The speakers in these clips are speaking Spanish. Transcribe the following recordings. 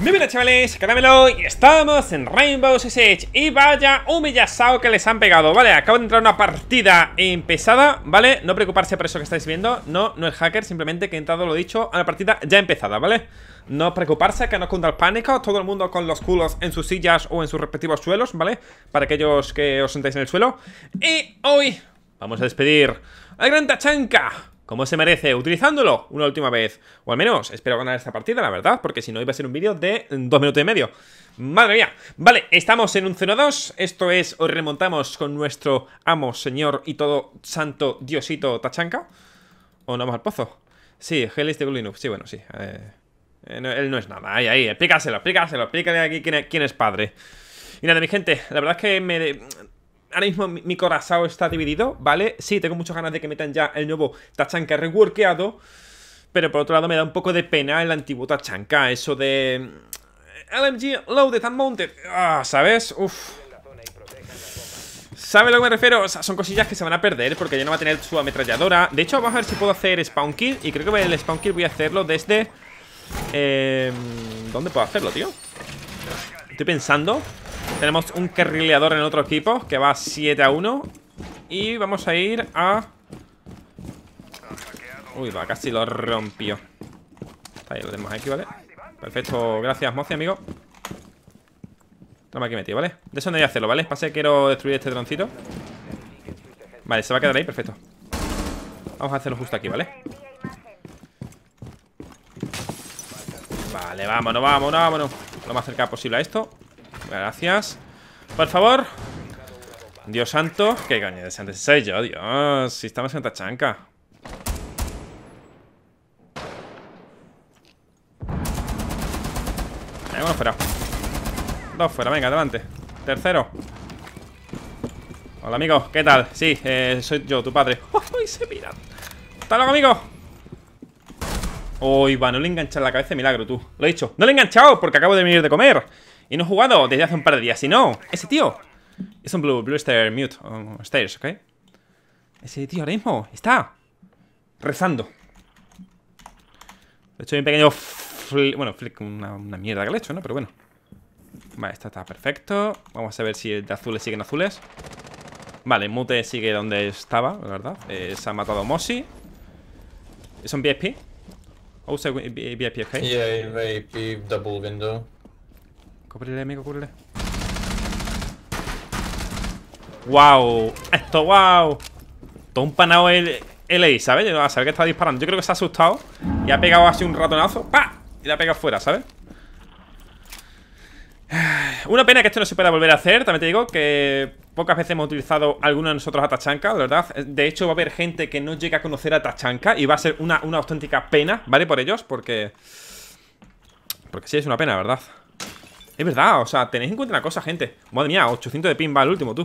Muy chavales, Caramelo y estamos en Rainbow Six Y vaya humillazao que les han pegado Vale, acabo de entrar una partida empezada Vale, no preocuparse por eso que estáis viendo No, no es hacker, simplemente que he entrado, lo dicho, a la partida ya empezada, ¿vale? No preocuparse, que no cunda el pánico Todo el mundo con los culos en sus sillas o en sus respectivos suelos, ¿vale? Para aquellos que os sentáis en el suelo Y hoy vamos a despedir a gran Tachanka como se merece, utilizándolo una última vez. O al menos, espero ganar esta partida, la verdad, porque si no iba a ser un vídeo de dos minutos y medio. Madre mía. Vale, estamos en un 0-2. Esto es, hoy remontamos con nuestro amo, señor y todo santo diosito Tachanka. ¿O no vamos al pozo? Sí, Helis de Sí, bueno, sí. Eh, eh, él no es nada. Ahí, ahí. Explícaselo, explícaselo. Explícale aquí quién es padre. Y nada, mi gente, la verdad es que me, ahora mismo mi, corazón está dividido, ¿vale? Sí, tengo muchas ganas de que metan ya el nuevo Tachanka reworkeado, pero por otro lado me da un poco de pena el antiguo Tachanka, eso de... Mm, LMG loaded and mounted, ah, ¿sabes? Uf... ¿Sabes a lo que me refiero? son cosillas que se van a perder porque ya no va a tener su ametralladora. De hecho, vamos a ver si puedo hacer spawn kill. Y creo que el spawn kill voy a hacerlo desde... Eh, ¿Dónde puedo hacerlo, tío? Estoy pensando tenemos un carrileador en otro equipo que va 7 a 1. Y vamos a ir a... Uy, va, casi lo rompió. Ahí lo tenemos aquí, ¿vale? Perfecto, gracias, Mozi, amigo. Toma aquí metido, ¿vale? De eso no hay a hacerlo, ¿vale? que quiero destruir este troncito. Vale, se va a quedar ahí, perfecto. Vamos a hacerlo justo aquí, ¿vale? Vale, vámonos, vámonos, vámonos Lo más cerca posible a esto Gracias. Por favor. Dios santo. ¿Qué coño de santo yo? Dios. Si estamos en tachanca. Eh, venga, uno fuera. Dos fuera, venga, adelante. Tercero. Hola, amigo. ¿Qué tal? Sí, eh, soy yo, tu padre. ¡Uy, se mira! ¡Hasta luego, amigo! Uy, va, no le enganchas la cabeza, milagro, tú. Lo he dicho. ¡No le he enganchado! Porque acabo de venir de comer. Y no he jugado desde hace un par de días. Y no, ese tío. Es un Blue, blue Mute. stairs, ¿ok? Ese tío ahora mismo está rezando. He hecho un pequeño bueno, flick, una, mierda que le he hecho, ¿no? Pero bueno. Vale, esta está perfecto. Vamos a ver si el de azules siguen azules. Vale, Mute sigue donde estaba, la verdad. Eh, se ha matado a Es un VIP? Also VIP, ¿ok? Yeah, VIP, double window. Cúbrele, amigo, cúbrele. ¡Wow! ¡Esto, wow! Todo un panado el A, ¿sabes? A saber que está disparando. Yo creo que se ha asustado y ha pegado así un ratonazo. ¡Pa! Y la ha pegado fuera, ¿sabes? Una pena que esto no se pueda volver a hacer. También te digo que pocas veces hemos utilizado alguna de nosotros a Tachanka, verdad. De hecho, va a haber gente que no llega a conocer a Tachanka y va a ser una, una auténtica pena, ¿vale? Por ellos, porque... Porque sí es una pena, ¿verdad? Es verdad, o sea, tenéis en cuenta una cosa, gente Madre mía, 800 de pin va el último, tú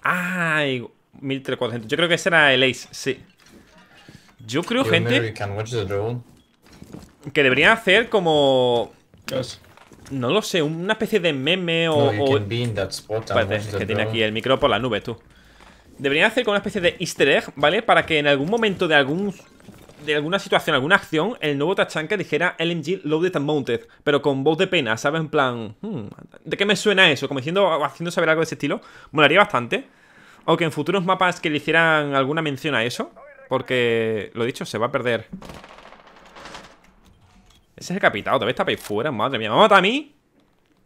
Ay, 1300 Yo creo que ese era el ace, sí Yo creo, gente Que debería hacer como... No lo sé, una especie de meme o... Espérate, que tiene aquí el micro por la nube, tú Deberían hacer como una especie de easter egg, ¿vale? Para que en algún momento de algún de alguna situación, alguna acción, el nuevo Tachanka dijera LMG Loaded and Mounted, pero con voz de pena, ¿sabes? En plan, hmm, ¿de qué me suena eso? Como diciendo, haciendo saber algo de ese estilo, molaría bastante. O que en futuros mapas que le hicieran alguna mención a eso, porque, lo dicho, se va a perder. Ese es el capitado, todavía está para ahí fuera, madre mía. Me mata a mí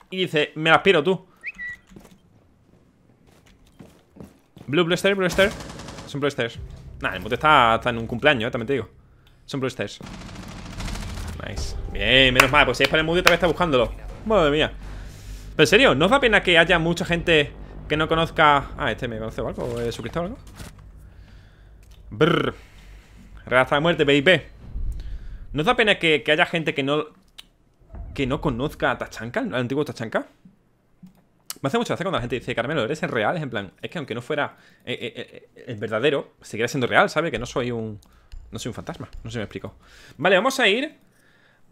y dice, me las aspiro tú. Blue Blaster, Blaster. Son Blasters. Nada, el mote está, está en un cumpleaños, eh, también te digo. Son blue Nice. Bien, menos mal. Pues si es para el mundo, otra vez está buscándolo. Madre mía. Pero en serio, ¿no os da pena que haya mucha gente que no conozca. Ah, este me conoce o algo, ¿Es su cristal o algo. Brr. de muerte, PIP. ¿No os da pena que, haya gente que no. que no conozca a Tachanka, al antiguo Tachanka? Me hace mucha gracia cuando la gente dice, Carmelo, eres el real. Es en plan, es que aunque no fuera eh, eh, eh, el verdadero, seguirá siendo real, ¿sabes? Que no soy un. No soy un fantasma, no se me explicó Vale, vamos a ir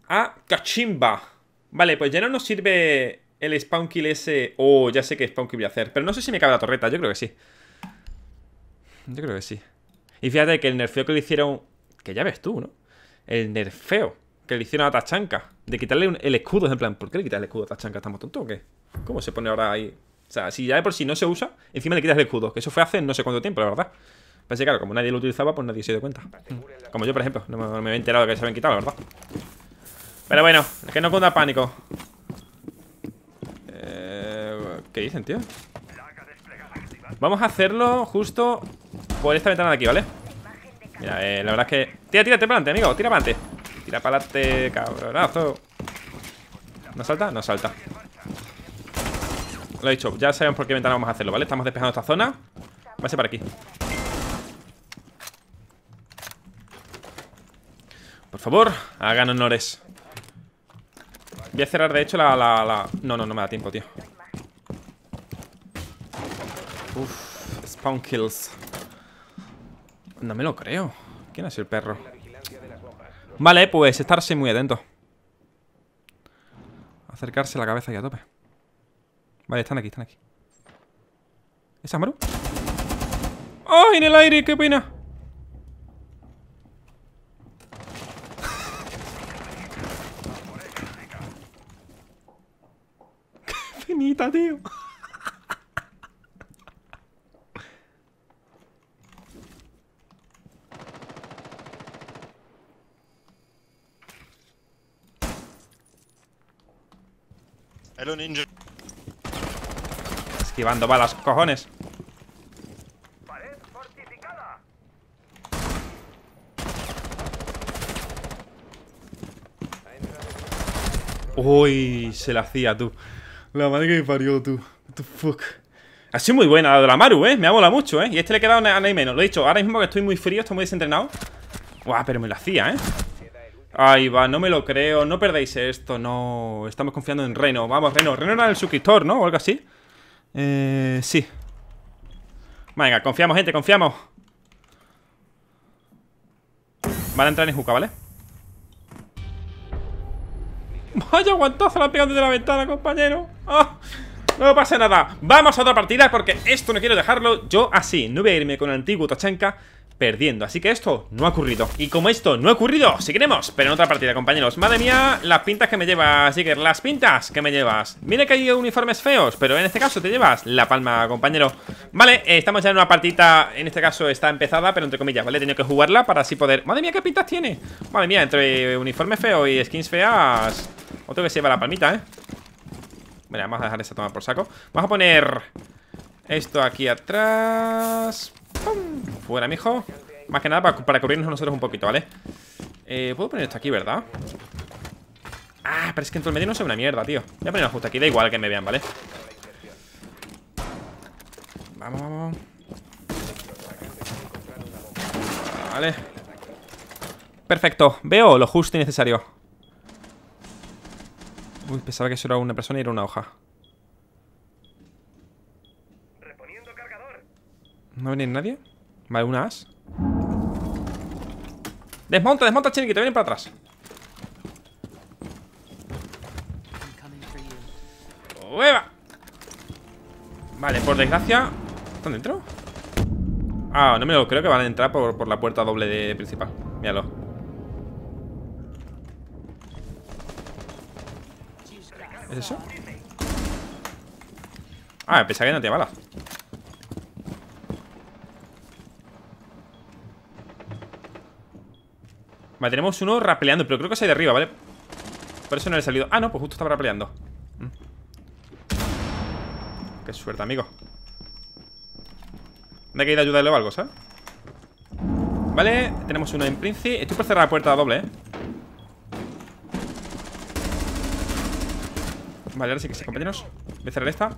a Cachimba Vale, pues ya no nos sirve el spawn kill ese Oh, ya sé qué spawn kill voy a hacer Pero no sé si me cabe la torreta, yo creo que sí Yo creo que sí Y fíjate que el nerfeo que le hicieron Que ya ves tú, ¿no? El nerfeo que le hicieron a Tachanka De quitarle el escudo, en plan ¿Por qué le quitas el escudo a Tachanka? ¿Estamos tontos o qué? ¿Cómo se pone ahora ahí? O sea, si ya por si no se usa Encima le quitas el escudo Que eso fue hace no sé cuánto tiempo, la verdad Pensé, claro, como nadie lo utilizaba, pues nadie se dio cuenta. Como yo, por ejemplo, no me, había enterado que se habían quitado, la verdad. Pero bueno, es que no cunda pánico. Eh, ¿Qué dicen, tío? Vamos a hacerlo justo por esta ventana de aquí, ¿vale? Mira, eh, la verdad es que... Tira, tírate para adelante, amigo, tira para adelante Tira para adelante, cabronazo ¿No salta? No salta Lo he dicho, ya sabemos por qué ventana vamos a hacerlo, ¿vale? Estamos despejando esta zona Va a ser para aquí Por favor, hagan honores Voy a cerrar de hecho la... No, no, no me da tiempo, tío Uf, spawn kills No me lo creo ¿Quién es el perro? Vale, pues estarse muy atento Acercarse la cabeza y a tope Vale, están aquí, están aquí ¿Es Amaru? ¡Ay, ¡Oh, en el aire! ¡Qué pena! vainita, tío. Hello Ninja. Esquivando balas, cojones. Pared fortificada. Uy, se la hacía tú. La madre que me parió, tú. What the fuck. Ha sido muy buena la de la Maru, ¿eh? Me ha molado mucho, ¿eh? Y este le he quedado a nadie menos. Lo he dicho, ahora mismo que estoy muy frío, estoy muy desentrenado. Buah, pero me lo hacía, ¿eh? Ahí va, no me lo creo. No perdáis esto, no. Estamos confiando en Reno. Vamos, Reno. Reno era el suscriptor, ¿no? O algo así. Eh, sí. Venga, confiamos, gente, confiamos. Van a entrar en Juca, ¿vale? Vaya guantazo la pega desde la ventana, compañero. Oh, no pasa nada, vamos a otra partida porque esto no quiero dejarlo yo así No voy a irme con el antiguo Tachanka perdiendo Así que esto no ha ocurrido Y como esto no ha ocurrido, seguiremos Pero en otra partida, compañeros Madre mía, las pintas que me llevas, Jigger Las pintas que me llevas Mire que hay uniformes feos Pero en este caso te llevas la palma, compañero Vale, eh, estamos ya en una partida. En este caso está empezada, pero entre comillas, ¿vale? He tenido que jugarla para así poder... Madre mía, qué pintas tiene Madre mía, entre uniforme feo y skins feas Otro que se lleva la palmita, ¿eh? Vale, vamos a dejar esa toma por saco Vamos a poner esto aquí atrás ¡Pum! Fuera, mijo Más que nada para, cubrirnos nosotros un poquito, ¿vale? Eh, Puedo poner esto aquí, ¿verdad? Ah, pero es que entre el medio no se ve una mierda, tío Voy a ponerlo justo aquí, da igual que me vean, ¿vale? Vamos, vamos Vale Perfecto, veo lo justo y necesario Uy, pensaba que eso era una persona y era una hoja. ¿No viene nadie? Vale, una as. Desmonta, desmonta, chiquito! vienen para atrás. ¡Hueva! Vale, por desgracia. ¿Están dentro? Ah, no me lo creo que van a entrar por, por la puerta doble de principal. Míralo. ¿Es eso? Ah, pensaba que no tenía balas. Vale, tenemos uno rapeleando, pero creo que es ahí de arriba, ¿vale? Por eso no le he salido. Ah, no, pues justo estaba rapeleando. Mm. Qué suerte, amigo. ¿De que ir a ayudarle o algo, ¿sabes? Vale, tenemos uno en Principe. Estoy por cerrar la puerta doble, ¿eh? Vale, ahora sí que sí, compañeros Voy a cerrar esta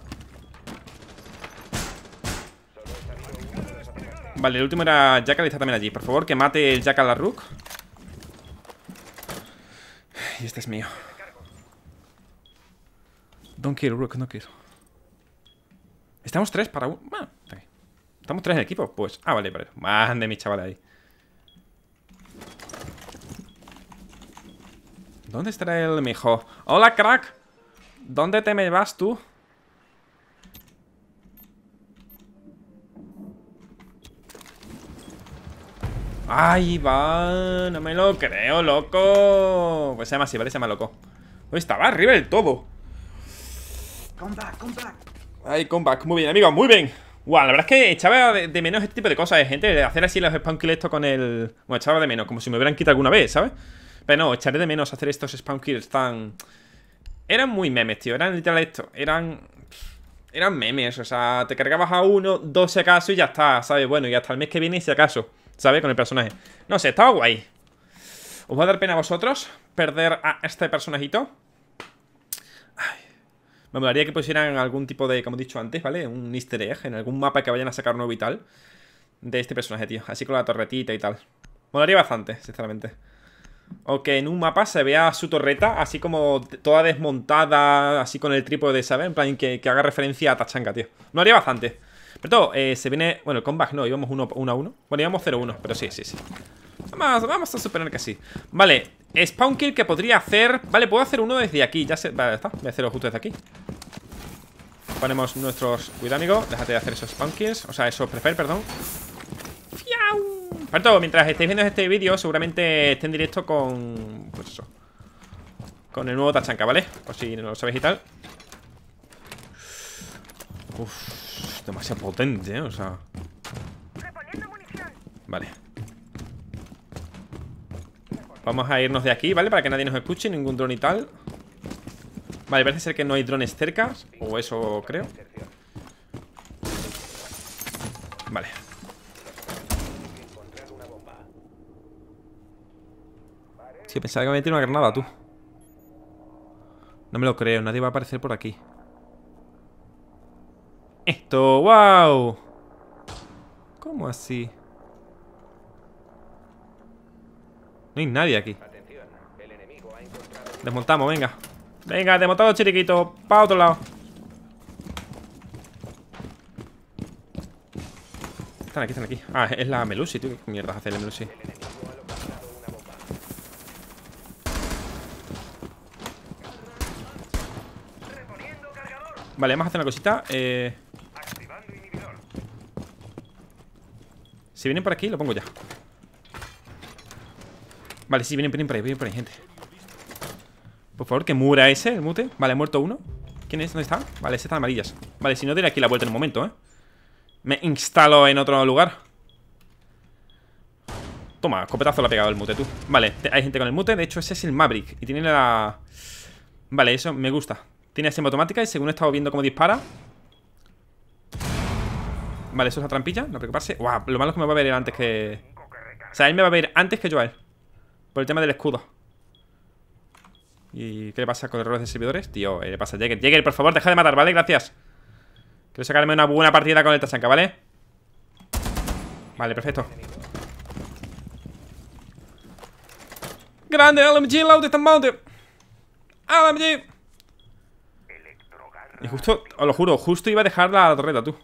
Vale, el último era Jackal y está también allí Por favor, que mate el Jackal a Rook Y este es mío Don't kill, Rook, no kill Estamos tres para un... Estamos tres en equipo, pues Ah, vale, vale Mande mi chaval ahí ¿Dónde estará el mijo? ¡Hola, crack! ¿Dónde te me vas tú? ¡Ay, va! No me lo creo, loco. Pues se llama así, ¿vale? Se llama loco. Hoy estaba arriba del todo. Comeback, comeback. Ay, comeback. Muy bien, amigo, muy bien. Wow, la verdad es que echaba de, menos este tipo de cosas, ¿eh, gente. De hacer así los spawn kills esto con el. Bueno, echaba de menos, como si me hubieran quitado alguna vez, ¿sabes? Pero no, echaré de menos hacer estos spawn kills tan. Eran muy memes, tío. Eran literal esto. Eran. Eran memes. O sea, te cargabas a uno, dos si acaso y ya está, ¿sabes? Bueno, y hasta el mes que viene, si acaso, ¿sabes? Con el personaje. No sé, estaba guay. ¿Os va a dar pena a vosotros perder a este personajito? Ay. Me molaría que pusieran algún tipo de, como he dicho antes, ¿vale? Un easter egg en algún mapa que vayan a sacar nuevo y tal. De este personaje, tío. Así con la torretita y tal. Molaría bastante, sinceramente o que en un mapa se vea su torreta así como toda desmontada, así con el trípode, ¿sabes? En plan, que, haga referencia a Tachanga, tío. No haría bastante. Pero todo, eh, se viene... Bueno, el comeback no, íbamos 1 uno, a 1. Uno. Bueno, íbamos 0-1, pero sí, sí, sí. Vamos, vamos a suponer que sí. Vale, spawn kill que podría hacer... Vale, puedo hacer uno desde aquí, ya sé... Vale, está, voy a hacerlo justo desde aquí. Ponemos nuestros... Cuidado, amigo, déjate de hacer esos spawn kills. O sea, esos prefer, perdón mientras estéis viendo este vídeo, seguramente esté en directo con... Pues eso. Con el nuevo Tachanka, ¿vale? Por si no lo sabéis y tal. Uff, demasiado potente, ¿eh? O sea... Vale. Vamos a irnos de aquí, ¿vale? Para que nadie nos escuche, ningún dron y tal Vale, parece ser que no hay drones cerca O eso creo Vale Si pensaba que me metía una granada, tú. No me lo creo, nadie va a aparecer por aquí. Esto, wow. ¿Cómo así? No hay nadie aquí. Desmontamos, venga. Venga, desmontado chiriquito. Pa' otro lado. Están aquí, están aquí. Ah, es la Melusi, tío. ¿Qué mierda hace la Melusi? Vale, vamos a hacer una cosita. Eh. Si vienen por aquí, lo pongo ya. Vale, si vienen, por ahí, vienen por ahí, gente. Por favor, que muera ese, el mute. Vale, muerto uno. ¿Quién es? ¿Dónde está? Vale, ese está amarillas. Vale, si no, diré aquí la vuelta en un momento, ¿eh? Me instalo en otro lugar. Toma, escopetazo lo ha pegado el mute, tú. Vale, hay gente con el mute. De hecho, ese es el Maverick. Y tiene la... Vale, eso me gusta. Tiene automática y según he estado viendo cómo dispara Vale, eso es la trampilla, no preocuparse lo malo es que me va a ver antes que... O sea, él me va a ver antes que yo a él Por el tema del escudo ¿Y qué le pasa con errores de servidores? Tío, le pasa a Jäger Jäger, por favor, deja de matar, ¿vale? Gracias Quiero sacarme una buena partida con el Tachanka, ¿vale? Vale, perfecto Grande, LMG, está en Mounted LMG y justo, os lo juro, justo iba a dejar la torreta, tú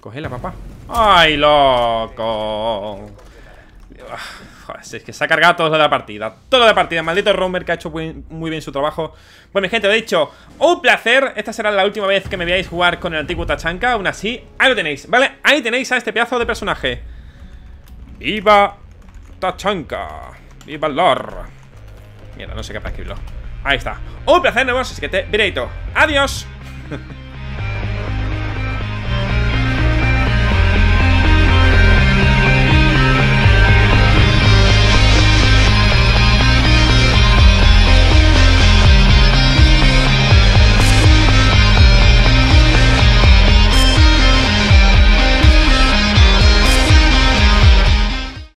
coge la papá ¡Ay, loco! Ah, es que se ha cargado todo lo de la partida Todo lo de la partida, maldito Romer que ha hecho muy, bien su trabajo Bueno, mi gente, lo he dicho Un placer, esta será la última vez que me veáis jugar con el antiguo Tachanka Aún así, ahí lo tenéis, ¿vale? Ahí tenéis a este pedazo de personaje ¡Viva Tachanka! ¡Viva Lor! Mierda, no sé qué para escribirlo. Ahí está. Un placer, nos Así que te... Adiós.